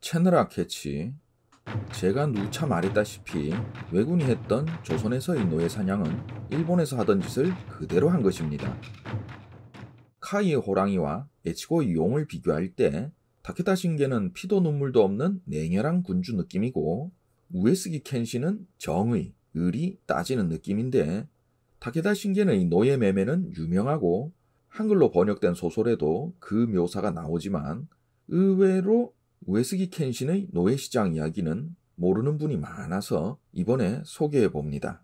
채널 아캐치 제가 누차 말했다시피 왜군이 했던 조선에서의 노예 사냥은 일본에서 하던 짓을 그대로 한 것입니다. 카이 의 호랑이와 에치고의 용을 비교할 때 다케타 신계는 피도 눈물도 없는 냉혈한 군주 느낌이고 우에스기 켄시는 정의, 의리 따지는 느낌인데 다케다 신계의 노예 매매는 유명하고 한글로 번역된 소설에도 그 묘사가 나오지만 의외로 우에스기 켄신의 노예시장 이야기는 모르는 분이 많아서 이번에 소개해 봅니다.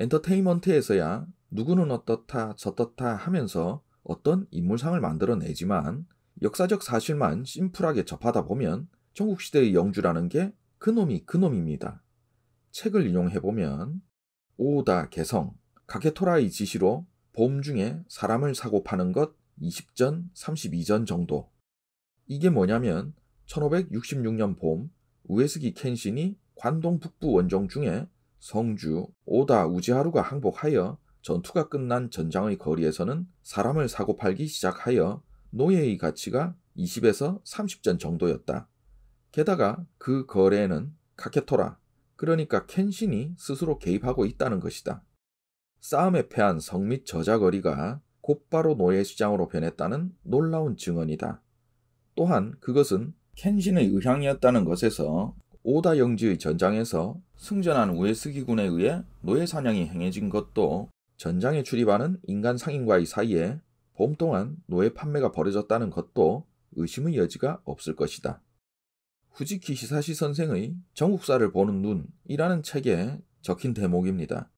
엔터테인먼트에서야 누구는 어떻다 저떻다 하면서 어떤 인물상을 만들어내지만 역사적 사실만 심플하게 접하다 보면 전국시대의 영주라는 게 그놈이 그놈입니다. 책을 인용해보면 오다 개성, 가케토라의 지시로 봄 중에 사람을 사고 파는 것 20전, 32전 정도. 이게 뭐냐면 1566년 봄 우에스기 켄신이 관동 북부 원정 중에 성주, 오다, 우지하루가 항복하여 전투가 끝난 전장의 거리에서는 사람을 사고 팔기 시작하여 노예의 가치가 20에서 30전 정도였다. 게다가 그 거래에는 카케토라, 그러니까 켄신이 스스로 개입하고 있다는 것이다. 싸움에 패한 성 및 저자거리가 곧바로 노예 시장으로 변했다는 놀라운 증언이다. 또한 그것은 켄신의 의향이었다는 것에서 오다 영지의 전장에서 승전한 우에스기 군에 의해 노예 사냥이 행해진 것도 전장에 출입하는 인간 상인과의 사이에 봄 동안 노예 판매가 벌어졌다는 것도 의심의 여지가 없을 것이다. 후지키 시사시 선생의 전국사를 보는 눈이라는 책에 적힌 대목입니다.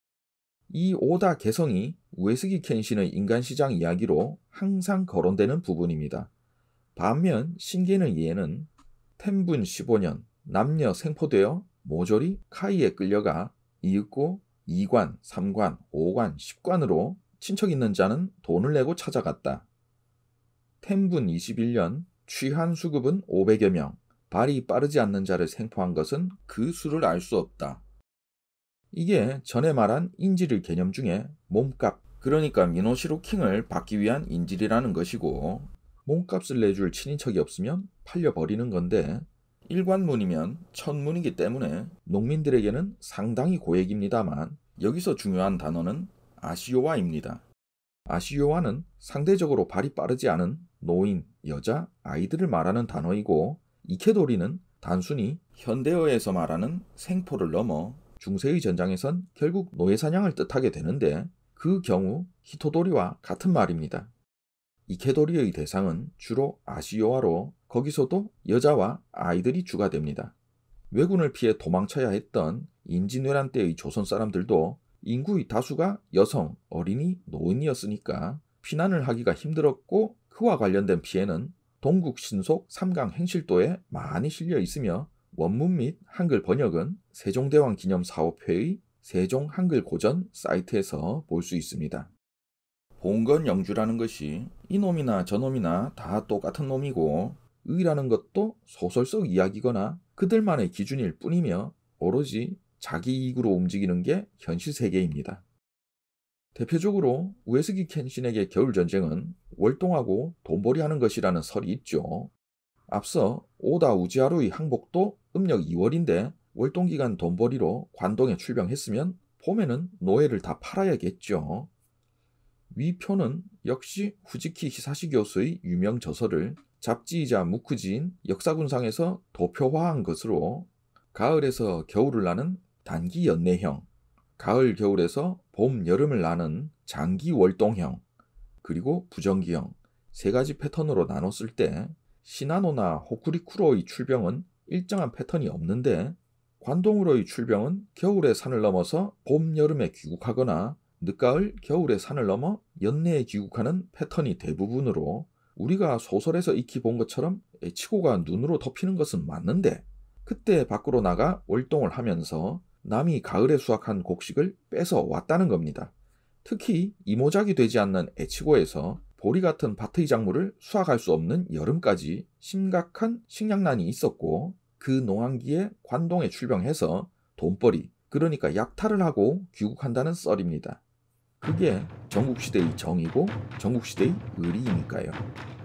이 오다 개성이 우에스기 켄신의 인간 시장 이야기로 항상 거론되는 부분입니다. 반면 신개는 이에는 텐분 15년 남녀 생포되어 모조리 카이에 끌려가 이윽고 2관, 3관, 5관, 10관으로 친척 있는 자는 돈을 내고 찾아갔다. 텐분 21년 취한 수급은 500여 명, 발이 빠르지 않는 자를 생포한 것은 그 수를 알 수 없다. 이게 전에 말한 인질을 개념 중에 몸값, 그러니까 민호시로 킹을 받기 위한 인질이라는 것이고 몸값을 내줄 친인척이 없으면 팔려버리는 건데 일관문이면 천문이기 때문에 농민들에게는 상당히 고액입니다만 여기서 중요한 단어는 아시오와입니다. 아시오와는 상대적으로 발이 빠르지 않은 노인, 여자, 아이들을 말하는 단어이고 이케도리는 단순히 현대어에서 말하는 생포를 넘어 중세의 전장에선 결국 노예 사냥을 뜻하게 되는데 그 경우 히토도리와 같은 말입니다. 이케도리의 대상은 주로 아시오아로 거기서도 여자와 아이들이 주가 됩니다. 왜군을 피해 도망쳐야 했던 임진왜란 때의 조선 사람들도 인구의 다수가 여성, 어린이, 노인이었으니까 피난을 하기가 힘들었고 그와 관련된 피해는 동국 신속 삼강 행실도에 많이 실려 있으며 원문 및 한글 번역은 세종대왕 기념 사업회의 세종 한글 고전 사이트에서 볼 수 있습니다. 봉건 영주라는 것이 이놈이나 저놈이나 다 똑같은 놈이고 의라는 것도 소설 속 이야기거나 그들만의 기준일 뿐이며 오로지 자기 이익으로 움직이는 게 현실 세계입니다. 대표적으로 우에스기 켄신에게 겨울 전쟁은 월동하고 돈벌이하는 것이라는 설이 있죠. 앞서 오다 우지하루의 항복도 음력 2월인데 월동 기간 돈벌이로 관동에 출병했으면 봄에는 노예를 다 팔아야겠죠. 위표는 역시 후지키 히사시교수의 유명 저서를 잡지이자 무크지인 역사군상에서 도표화한 것으로 가을에서 겨울을 나는 단기 연내형, 가을 겨울에서 봄 여름을 나는 장기 월동형, 그리고 부정기형 세 가지 패턴으로 나눴을 때 시나노나 호쿠리쿠로의 출병은 일정한 패턴이 없는데 관동으로의 출병은 겨울에 산을 넘어서 봄 여름에 귀국하거나 늦가을, 겨울에 산을 넘어 연내에 귀국하는 패턴이 대부분으로 우리가 소설에서 익히 본 것처럼 치고가 눈으로 덮이는 것은 맞는데 그때 밖으로 나가 월동을 하면서 남이 가을에 수확한 곡식을 뺏어 왔다는 겁니다. 특히 이모작이 되지 않는 애치고에서 보리 같은 밭의 작물을 수확할 수 없는 여름까지 심각한 식량난이 있었고 그 농한기에 관동에 출병해서 돈벌이 그러니까 약탈을 하고 귀국한다는 썰입니다. 그게 전국시대의 정이고 전국시대의 의리이니까요.